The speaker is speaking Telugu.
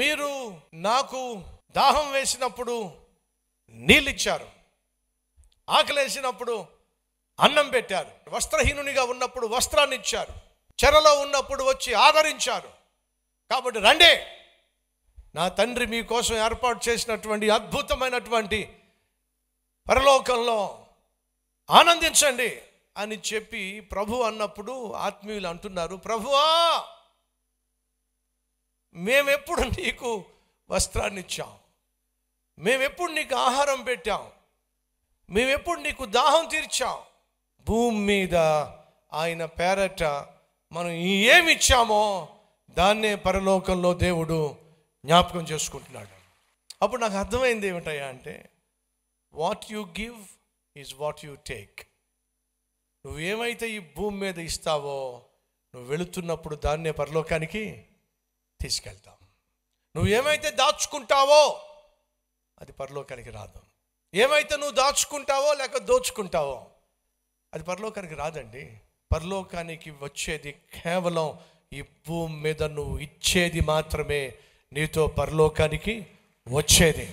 మీరు నాకు దాహం వేసినప్పుడు నీళ్ళిచ్చారు ఆకలేసినప్పుడు అన్నం పెట్టారు వస్త్రహీనునిగా ఉన్నప్పుడు వస్త్రాన్ని ఇచ్చారు చెరలో ఉన్నప్పుడు వచ్చి ఆదరించారు కాబట్టి రండే నా తండ్రి మీకోసం ఏర్పాటు చేసినటువంటి అద్భుతమైనటువంటి పరలోకంలో ఆనందించండి అని చెప్పి ప్రభు అన్నప్పుడు ఆత్మీయులు అంటున్నారు ప్రభువా మేమెప్పుడు నీకు వస్త్రాన్ని ఇచ్చాం మేమెప్పుడు నీకు ఆహారం పెట్టాం మేమెప్పుడు నీకు దాహం తీర్చాం భూమి మీద ఆయన పేరట మనం ఏమి ఇచ్చామో దాన్నే పరలోకంలో దేవుడు జ్ఞాపకం చేసుకుంటున్నాడు అప్పుడు నాకు అర్థమైంది ఏమిటయ్యా అంటే what you give is what you take నువ్వేమైతే ఈ భూమి మీద ఇస్తావో నువ్వు వెళుతున్నప్పుడు దాన్నే పరలోకానికి తీసుకెళ్తాం నువ్వు ఏమైతే దాచుకుంటావో అది పరలోకానికి రాదు ఏమైతే నువ్వు దాచుకుంటావో లేక దోచుకుంటావో అది పరలోకానికి రాదండి పరలోకానికి వచ్చేది కేవలం ఈ భూమి మీద నువ్వు ఇచ్చేది మాత్రమే నీతో పరలోకానికి వచ్చేది